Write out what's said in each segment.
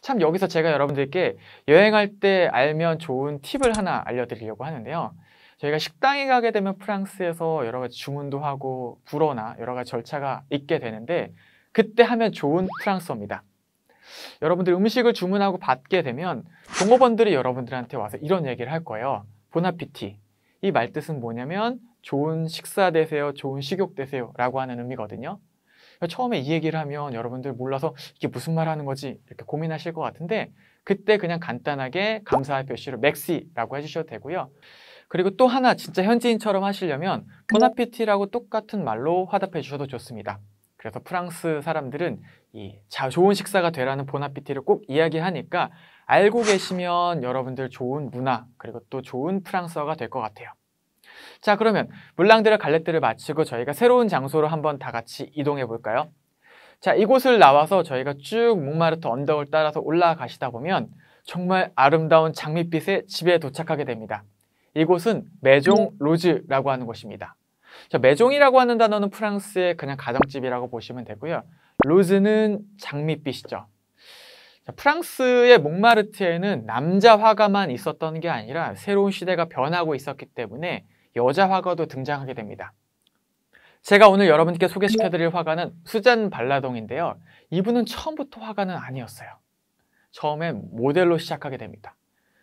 참 여기서 제가 여러분들께 여행할 때 알면 좋은 팁을 하나 알려드리려고 하는데요. 저희가 식당에 가게 되면 프랑스에서 여러 가지 주문도 하고 불어나 여러 가지 절차가 있게 되는데 그때 하면 좋은 프랑스어입니다. 여러분들 음식을 주문하고 받게 되면 종업원들이 여러분들한테 와서 이런 얘기를 할 거예요. 보나피티. 이 말뜻은 뭐냐면 좋은 식사 되세요, 좋은 식욕 되세요 라고 하는 의미거든요. 그러니까 처음에 이 얘기를 하면 여러분들 몰라서 이게 무슨 말 하는 거지? 이렇게 고민하실 것 같은데 그때 그냥 간단하게 감사의 표시로 맥시라고 해주셔도 되고요. 그리고 또 하나 진짜 현지인처럼 하시려면 보나피티라고 똑같은 말로 화답해 주셔도 좋습니다. 그래서 프랑스 사람들은 이 자, 좋은 식사가 되라는 보나피티를 꼭 이야기하니까 알고 계시면 여러분들 좋은 문화 그리고 또 좋은 프랑스어가 될 것 같아요. 자 그러면 물랑들의 갈래길을 마치고 저희가 새로운 장소로 한번 다 같이 이동해 볼까요? 자 이곳을 나와서 저희가 쭉목마르트 언덕을 따라서 올라가시다 보면 정말 아름다운 장밋빛의 집에 도착하게 됩니다. 이곳은 메종 로즈라고 하는 곳입니다. 자, 메종이라고 하는 단어는 프랑스의 그냥 가정집이라고 보시면 되고요. 로즈는 장밋빛이죠. 자, 프랑스의 목마르트에는 남자 화가만 있었던 게 아니라 새로운 시대가 변하고 있었기 때문에 여자 화가도 등장하게 됩니다. 제가 오늘 여러분께 소개시켜드릴 화가는 수잔 발라동인데요. 이분은 처음부터 화가는 아니었어요. 처음엔 모델로 시작하게 됩니다.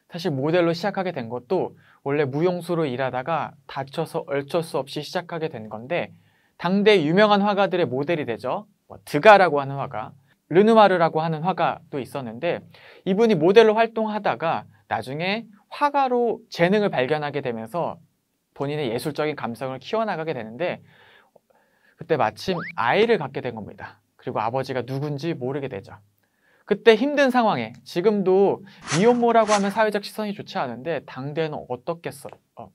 사실 모델로 시작하게 된 것도 원래 무용수로 일하다가 다쳐서 얼쩔 수 없이 시작하게 된 건데 당대 유명한 화가들의 모델이 되죠. 뭐 드가라고 하는 화가, 르누마르라고 하는 화가도 있었는데 이분이 모델로 활동하다가 나중에 화가로 재능을 발견하게 되면서 본인의 예술적인 감성을 키워나가게 되는데 그때 마침 아이를 갖게 된 겁니다. 그리고 아버지가 누군지 모르게 되죠. 그때 힘든 상황에 지금도 미혼모라고 하면 사회적 시선이 좋지 않은데 당대는 어떻겠어 어.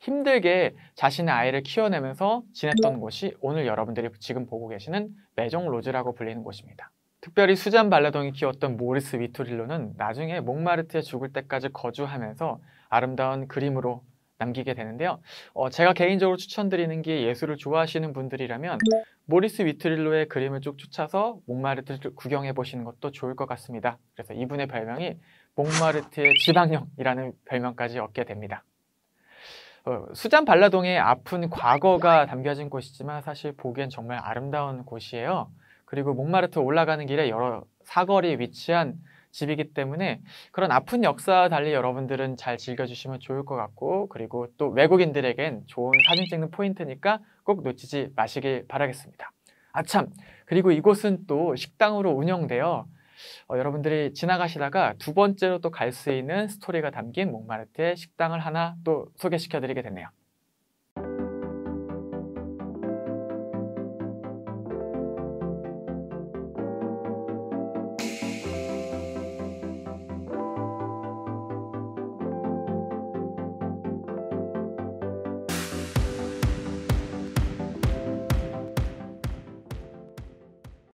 힘들게 자신의 아이를 키워내면서 지냈던 곳이 오늘 여러분들이 지금 보고 계시는 매종 로즈라고 불리는 곳입니다. 특별히 수잔 발라동이 키웠던 모리스 위토릴로는 나중에 몽마르트에 죽을 때까지 거주하면서 아름다운 그림으로 남기게 되는데요. 어, 제가 개인적으로 추천드리는 게 예술을 좋아하시는 분들이라면 모리스 위트릴로의 그림을 쭉 쫓아서 몽마르트를 구경해 보시는 것도 좋을 것 같습니다. 그래서 이분의 별명이 몽마르트의 지방형이라는 별명까지 얻게 됩니다. 어, 수잔 발라동의 아픈 과거가 담겨진 곳이지만 사실 보기엔 정말 아름다운 곳이에요. 그리고 몽마르트 올라가는 길에 여러 사거리에 위치한 집이기 때문에 그런 아픈 역사와 달리 여러분들은 잘 즐겨주시면 좋을 것 같고 그리고 또 외국인들에겐 좋은 사진 찍는 포인트니까 꼭 놓치지 마시길 바라겠습니다. 아참 그리고 이곳은 또 식당으로 운영되어 어, 여러분들이 지나가시다가 두 번째로 또 갈 수 있는 스토리가 담긴 몽마르트의 식당을 하나 또 소개시켜 드리게 됐네요.